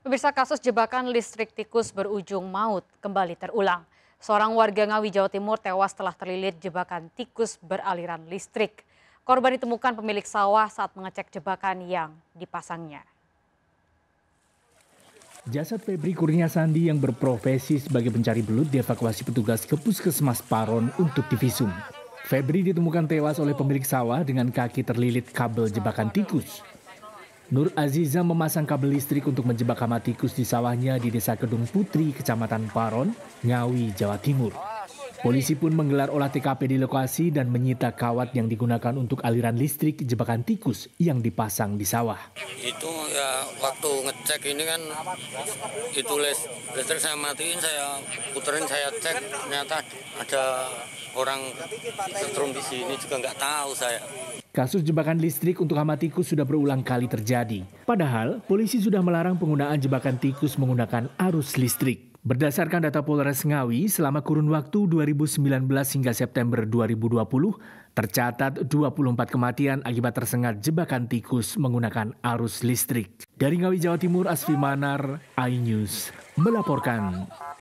Pemirsa kasus jebakan listrik tikus berujung maut kembali terulang. Seorang warga Ngawi, Jawa Timur tewas setelah terlilit jebakan tikus beraliran listrik. Korban ditemukan pemilik sawah saat mengecek jebakan yang dipasangnya. Jasad Febri Kurnia Sandi yang berprofesi sebagai pencari belut dievakuasi petugas ke Puskesmas Paron untuk divisum. Febri ditemukan tewas oleh pemilik sawah dengan kaki terlilit kabel jebakan tikus. Nur Aziza memasang kabel listrik untuk menjebak hama tikus di sawahnya di Desa Kedung Putri, Kecamatan Paron, Ngawi, Jawa Timur. Polisi pun menggelar olah TKP di lokasi dan menyita kawat yang digunakan untuk aliran listrik jebakan tikus yang dipasang di sawah. Itu ya waktu ngecek ini kan itu listrik saya matiin, saya puterin, saya cek ternyata ada orang setrum di sini juga nggak tahu saya. Kasus jebakan listrik untuk hama tikus sudah berulang kali terjadi. Padahal polisi sudah melarang penggunaan jebakan tikus menggunakan arus listrik. Berdasarkan data Polres Ngawi, selama kurun waktu 2019 hingga September 2020, tercatat 24 kematian akibat tersengat jebakan tikus menggunakan arus listrik. Dari Ngawi, Jawa Timur, Asfi Manar, iNews, melaporkan.